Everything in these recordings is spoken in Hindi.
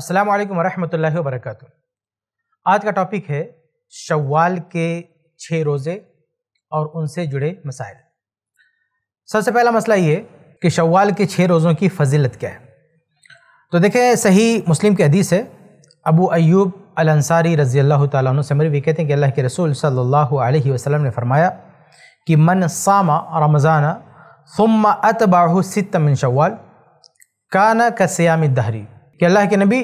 अस्सलाम वालेकुम वरहमतुल्लाहि वबरकatuh आज का टॉपिक है शव्वाल के छः रोज़े और उनसे जुड़े मसाइल सबसे पहला मसला ये कि शव्वाल के छः रोज़ों की फजीलत क्या है तो देखें सही मुस्लिम के हदीस है अबू अयूब अंसारी रज़ी अल्लाह तु से मरवी कहते हैं कि अल्लाह के रसूल सल्लल्लाहु अलैहि वसल्लम ने फरमाया कि मन सामा रमज़ाना सुम अतबाहु सित मिन शव्वाल काना कसयाम दहरी कि अल्लाह के नबी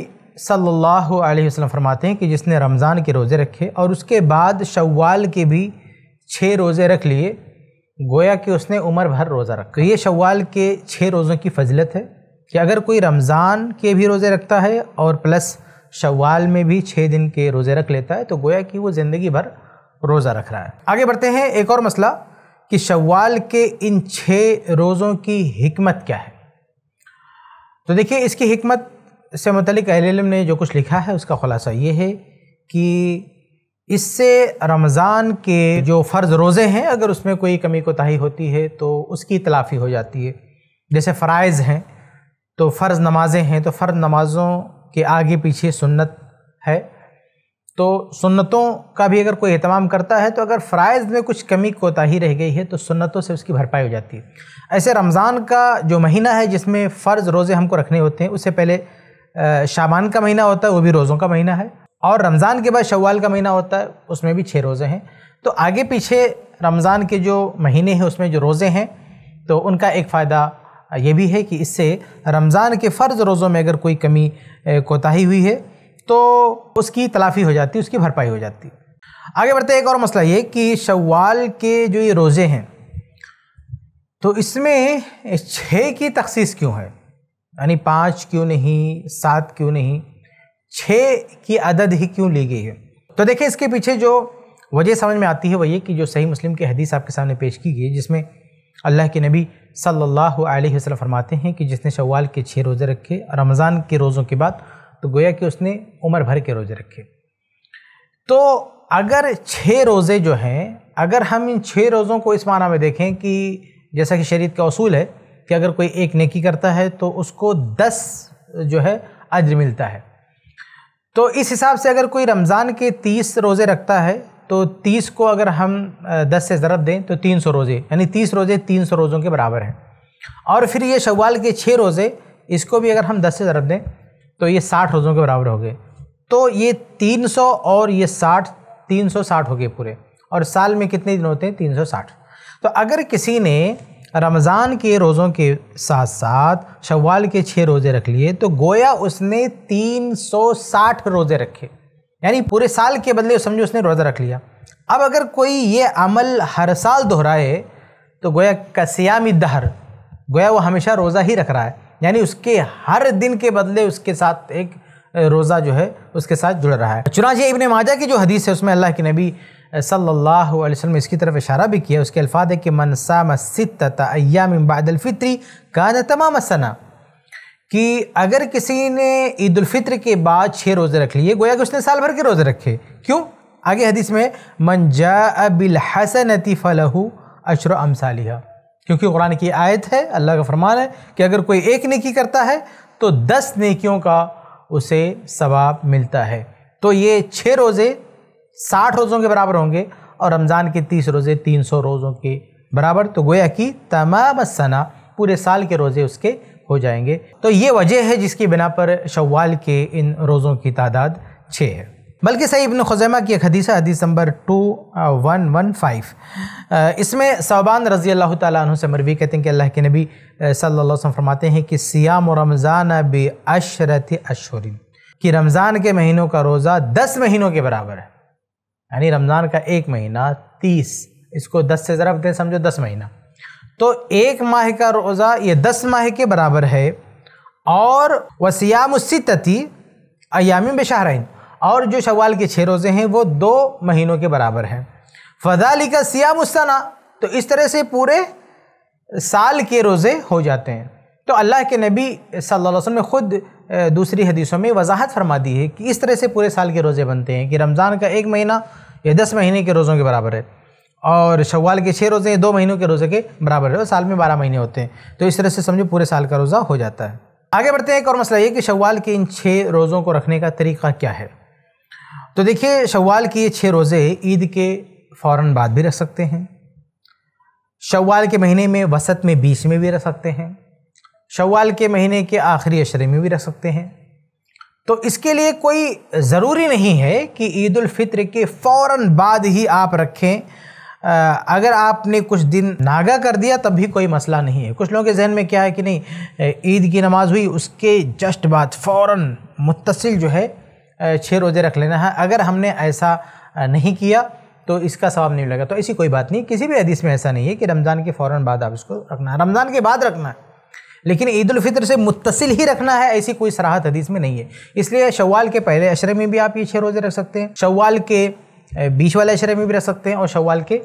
सल्लल्लाहु अलैहि वसल्लम फरमाते हैं कि जिसने रमज़ान के रोज़े रखे और उसके बाद शव्वाल के भी छः रोज़े रख लिए गोया कि उसने उम्र भर रोज़ा रखा तो ये शव्वाल के छः रोज़ों की फजलत है कि अगर कोई रमज़ान के भी रोज़े रखता है और प्लस शव्वाल में भी छः दिन के रोज़े रख लेता है तो गोया कि वो ज़िंदगी भर रोज़ा रख रहा है आगे बढ़ते हैं एक और मसला कि शव्वाल के इन छः रोज़ों की हमत क्या है तो देखिए इसकी हमत से मतलब इलम ने जो कुछ लिखा है उसका ख़ुलासा ये है कि इससे रमज़ान के जो फ़र्ज़ रोज़े हैं अगर उसमें कोई कमी कोताही होती है तो उसकी तलाफ़ी हो जाती है जैसे फ़राइज़ हैं तो फ़र्ज़ नमाज़ें हैं तो फ़र्ज़ नमाज़ों के आगे पीछे सुन्नत है तो सुन्नतों का भी अगर कोई अहतमाम करता है तो अगर फ़राइज़ में कुछ कमी कोताही रह गई है तो सुन्नतों से उसकी भरपाई हो जाती है ऐसे रमज़ान का जो महीना है जिसमें फ़र्ज़ रोज़े हमको रखने होते हैं उससे पहले शाबान का महीना होता है वो भी रोज़ों का महीना है और रमज़ान के बाद शवाल का महीना होता है उसमें भी छः रोज़े हैं तो आगे पीछे रमज़ान के जो महीने हैं उसमें जो रोज़े हैं तो उनका एक फ़ायदा ये भी है कि इससे रमज़ान के फ़र्ज़ रोज़ों में अगर कोई कमी कोताही हुई है तो उसकी तलाफ़ी हो जाती है उसकी भरपाई हो जाती आगे बढ़ते एक और मसला ये कि शवाल के जो ये रोज़े हैं तो इसमें छः की तखसीस क्यों है यानी पाँच क्यों नहीं सात क्यों नहीं छः की अदद ही क्यों ली गई है तो देखिए इसके पीछे जो वजह समझ में आती है वही कि जो सही मुस्लिम की हदीस आपके सामने पेश की गई जिसमें अल्लाह के नबी सल्लल्लाहु अलैहि वसल्लम फरमाते हैं कि जिसने शवाल के छः रोज़े रखे रमज़ान के रोज़ों के बाद तो गोया कि उसने उम्र भर के रोज़े रखे तो अगर छः रोज़े जो हैं अगर हम इन छः रोज़ों को इस माना में देखें कि जैसा कि शरीत का असूल है कि अगर कोई एक नेकी करता है तो उसको दस जो है अज्र मिलता है तो इस हिसाब से अगर कोई रमज़ान के तीस रोज़े रखता है तो तीस को अगर हम दस से ज़रब दें तो तीन सौ रोज़े यानी तीस रोज़े तीन सौ रोज़ों के बराबर हैं और फिर ये शवाल के छः रोज़े इसको भी अगर हम दस से ज़रब दें तो ये साठ रोज़ों के बराबर हो गए तो ये तीन सौ और ये साठ तीन सौ साठ हो गए पूरे और साल में कितने दिन होते हैं तीन सौ साठ तो अगर किसी ने रमज़ान के रोज़ों के साथ साथ शवाल के छः रोज़े रख लिए तो गोया उसने 360 रोज़े रखे यानी पूरे साल के बदले समझो उसने रोज़ा रख लिया अब अगर कोई ये अमल हर साल दोहराए तो गोया सियामी दहर गोया वो हमेशा रोज़ा ही रख रहा है यानी उसके हर दिन के बदले उसके साथ एक रोज़ा जो है उसके साथ जुड़ रहा है चुनाच इबन माजा की जो हदीस है उसमें अल्लाह के नबी सल्ला अलैहि इसकी तरफ इशारा भी किया उसके अल्फाज है कि मनसा मसितम बादलफ़ित्री कान तमाम सना कि अगर किसी ने ईदालफ़ित्र के बाद छः रोज़े रख लिए गोया कि उसने साल भर के रोज़े रखे क्यों आगे हदीस में मनजा बिलहसनती फ़लहू अशर अमसालिया क्योंकि कुरान की आयत है अल्लाह का फरमान है कि अगर कोई एक नेकी करता है तो दस नेकियों का उसे सवाब मिलता है तो ये छः रोज़े साठ रोज़ों के बराबर होंगे और रमज़ान के तीस रोज़े तीन सौ रोज़ों के बराबर तो गोया कि तमाम सना पूरे साल के रोज़े उसके हो जाएंगे तो ये वजह है जिसकी बिना पर शवाल के इन रोज़ों की तादाद छः है बल्कि सही इबन खुजैमा की एक हदीस है हदीस number two one one five इसमें सौबान रज़ी अल्लाह तु से मरवी कहते हैं कि अल्लाह के नबी सल्लल्लाहु अलैहि वसल्लम फरमाते हैं कि सियाम और रमज़ान बशरत अशरत कि रमज़ान के महीनों का रोज़ा दस महीनों के बराबर है यानी रमज़ान का एक महीना तीस इसको दस से ज़रा दें समझो दस महीना तो एक माह का रोज़ा ये दस माह के बराबर है और वसियाम सितति अयामी बशाहरन और जो शवाल के छः रोज़े हैं वो दो महीनों के बराबर हैं फजाली का सियाम उसना तो इस तरह से पूरे साल के रोज़े हो जाते हैं तो अल्लाह के नबी सल्लल्लाहु अलैहि वसल्लम ने ख़ुद दूसरी हदीसों में वजाहत फरमा दी है कि इस तरह से पूरे साल के रोज़े बनते हैं कि रमज़ान का एक महीना या दस महीने के रोज़ों के बराबर है और शवाल के छः रोज़े दो महीनों के रोज़े के बराबर है और साल में बारह महीने होते हैं तो इस तरह से समझो पूरे साल का रोज़ा हो जाता है आगे बढ़ते हैं एक और मसला ये कि शवाल के इन छः रोज़ों को रखने का तरीका क्या है तो देखिए शवाल के ये छः रोज़े ईद के फ़ौर बाद भी रख सकते हैं शवाल के महीने में वसत में बीच में भी रख सकते हैं शवाल के महीने के आखिरी अशरे में भी रख सकते हैं तो इसके लिए कोई ज़रूरी नहीं है कि ईद फित्र के फ़ौर बाद ही आप रखें अगर आपने कुछ दिन नागा कर दिया तब भी कोई मसला नहीं है कुछ लोगों के जहन में क्या है कि नहीं ईद की नमाज़ हुई उसके जस्ट बाद फ़ौर मुतसिल जो है छः रोज़े रख लेना है अगर हमने ऐसा नहीं किया तो इसका सवाब नहीं लगा तो ऐसी कोई बात नहीं किसी भी हदीस में ऐसा नहीं है कि रमज़ान के फ़ौर बाद आप इसको रखना है रमज़ान के बाद रखना है लेकिन ईद फितर से मुतसिल ही रखना है ऐसी कोई सराहत हदीस में नहीं है इसलिए शवाल के पहले अशरे में भी आप ये छः रोज़े रख सकते हैं शवाल के बीच वाले अशरे में भी रख सकते हैं और शवाल के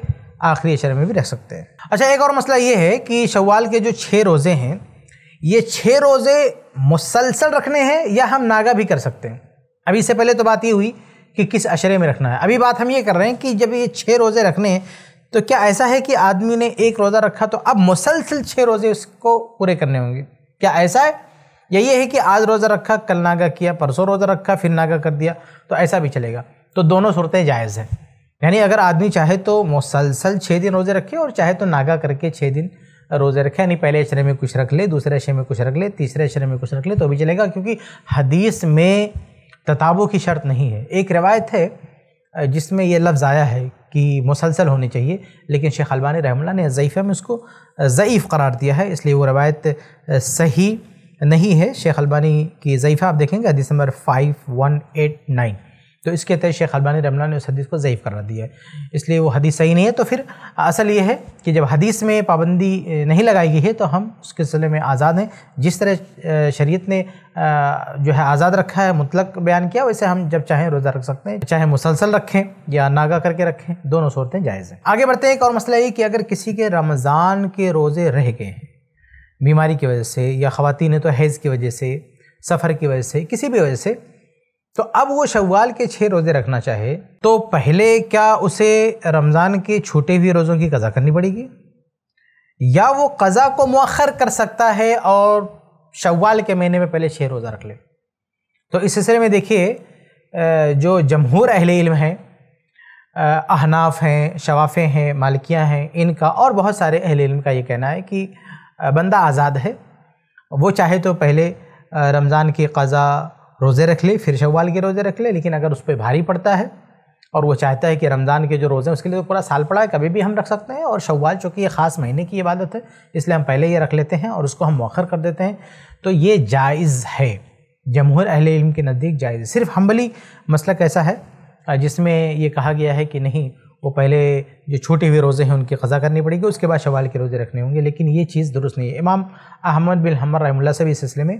आखिरी अशरे में भी रख सकते हैं अच्छा एक और मसला ये है कि शवाल के जो छः रोज़े हैं ये छः रोज़े मुसलसल रखने हैं या हम नागा भी कर सकते हैं अभी इससे पहले तो बात ये हुई कि किस अशरे में रखना है अभी बात हम ये कर रहे हैं कि जब ये छः रोज़े रखने हैं तो क्या ऐसा है कि आदमी ने एक रोज़ा रखा तो अब मुसलसल छः रोज़े उसको पूरे करने होंगे क्या ऐसा है या ये है कि आज रोज़ा रखा कल नागा किया परसों रोज़ा रखा फिर नागा कर दिया तो ऐसा भी चलेगा तो दोनों सूरतें जायज़ हैं यानी अगर आदमी चाहे तो मुसलसल छः दिन रोज़े रखे और चाहे तो नागा करके छः दिन रोज़े रखे यानी पहले अशरे में कुछ रख ले दूसरे अशरे में कुछ रख ले तीसरे अशरे में कुछ रख ले तो भी चलेगा क्योंकि हदीस में तताबों की शर्त नहीं है एक रिवायत है जिसमें यह लफ्ज़ आया है कि मुसलसल होनी चाहिए लेकिन शेख अलबानी रहमल्ला ने ज़यीफ़े में उसको ज़ीफ़ करार दिया है इसलिए वो रवायत सही नहीं है शेख अलबानी की ज़यीफ़ा आप देखेंगे दिसंबर फाइव वन एट नाइन तो इसके तहत शेख अलबानी रमला ने उस हदीस को ज़यीफ़ करा दिया है इसलिए वो हदीस सही नहीं है तो फिर असल ये है कि जब हदीस में पाबंदी नहीं लगाई गई है तो हम उसके सिलसिले में आज़ाद हैं जिस तरह शरीयत ने जो है आज़ाद रखा है मुतलक बयान किया वैसे हम जब चाहें रोज़ा रख सकते हैं चाहे मुसलसल रखें या नागा करके रखें दोनों सूरतें जायज़ हैं आगे बढ़ते हैं एक और मसला ये कि अगर किसी के रमज़ान के रोज़े रह गए हैं बीमारी की वजह से या ख़वान तो हैज़ की वजह से सफ़र की वजह से किसी भी वजह से तो अब वो शव्वाल के छः रोज़े रखना चाहे तो पहले क्या उसे रमज़ान के छूटे हुए रोज़ों की कज़ा करनी पड़ेगी या वो कज़ा को मौखर कर सकता है और शव्वाल के महीने में पहले छः रोज़ा रख ले तो इस सिलसिले में देखिए जो जमहूर अहल इल्म हैं अहनाफ हैं शवाफ़े हैं मालकियाँ हैं इनका और बहुत सारे अहल इल्म का ये कहना है कि बंदा आज़ाद है वो चाहे तो पहले रमज़ान की कज़ा रोज़े रख ले फिर शवाल के रोज़े रख ले लेकिन अगर उस पर भारी पड़ता है और वो चाहता है कि रमज़ान के जो रोज़े हैं उसके लिए तो पूरा साल पड़ा है कभी भी हम रख सकते हैं और शवाल चूँकि ये ख़ास महीने की इबादत है इसलिए हम पहले ये रख लेते हैं और उसको हम मौखर कर देते हैं तो ये जायज़ है जमहूर अहल इल्म के नज़दीक जायज़ सिर्फ हम्बली मसला कैसा है जिसमें ये कहा गया है कि नहीं वो पहले जो छूटे हुए रोज़े हैं उनकी क़ज़ा करनी पड़ेगी उसके बाद शवाल के रोज़े रखने होंगे लेकिन ये चीज़ दुरुस्त नहीं है इमाम अहमद बिल हमर रहमल्ला से भी इस सिलसिले में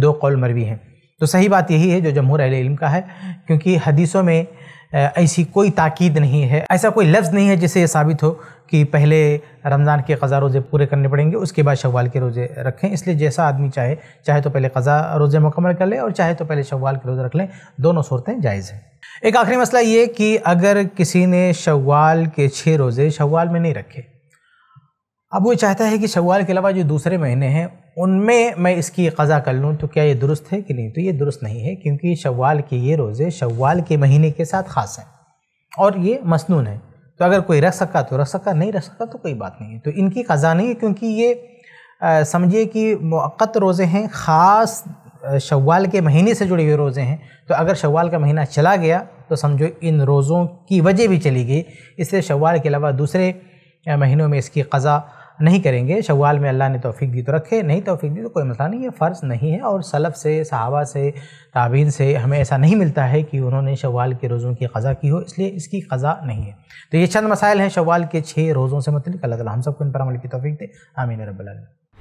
दो कौल मरवी हैं तो सही बात यही है जो जमहूर अहल इल्म का है क्योंकि हदीसों में ऐसी कोई ताकीद नहीं है ऐसा कोई लफ्ज़ नहीं है जिससे ये साबित हो कि पहले रमज़ान के कज़ा रोज़े पूरे करने पड़ेंगे उसके बाद शवाल के रोज़े रखें इसलिए जैसा आदमी चाहे चाहे तो पहले कज़ा रोज़े मुकम्मल कर ले और चाहे तो पहले शवाल के रोज़े रख लें दोनों सूरतें जायज़ हैं एक आखिरी मसला ये कि अगर किसी ने शवाल के छः रोज़े शवाल में नहीं रखे अब वो चाहता है कि शवाल के अलावा जो दूसरे महीने हैं उनमें मैं इसकी क़ज़ा कर लूँ तो क्या ये दुरुस्त है कि नहीं तो ये दुरुस्त नहीं है क्योंकि शवाल के ये रोज़े शवाल के महीने के साथ ख़ास हैं और ये मसनून है तो अगर कोई रख सका तो रख सका नहीं रख सका तो कोई बात नहीं है तो इनकी क़ज़ा नहीं है क्योंकि ये समझिए कि मौक़त रोज़े हैं ख़ास शवाल के महीने से जुड़े हुए रोज़े हैं तो अगर शवाल का महीना चला गया तो समझो इन रोज़ों की वजह भी चली गई इसलिए शवाल के अलावा दूसरे महीनों में इसकी क़ज़ा नहीं करेंगे शवाल में अल्लाह ने तोफ़ी दी तो रखे नहीं तोफ़ी दी तो कोई मसला नहीं ये फ़र्ज़ नहीं है और सलफ़ से सहाबा से ताबीन से हमें ऐसा नहीं मिलता है कि उन्होंने शवाल के रोज़ों की क़ज़ा की हो इसलिए इसकी क़ज़ा नहीं है तो ये चंद मसाइल हैं शवाल के छः रोज़ों से मतलब अल्लाह ताली हम सबको इन पर अमल की तोफ़ी दे आमीन रबाल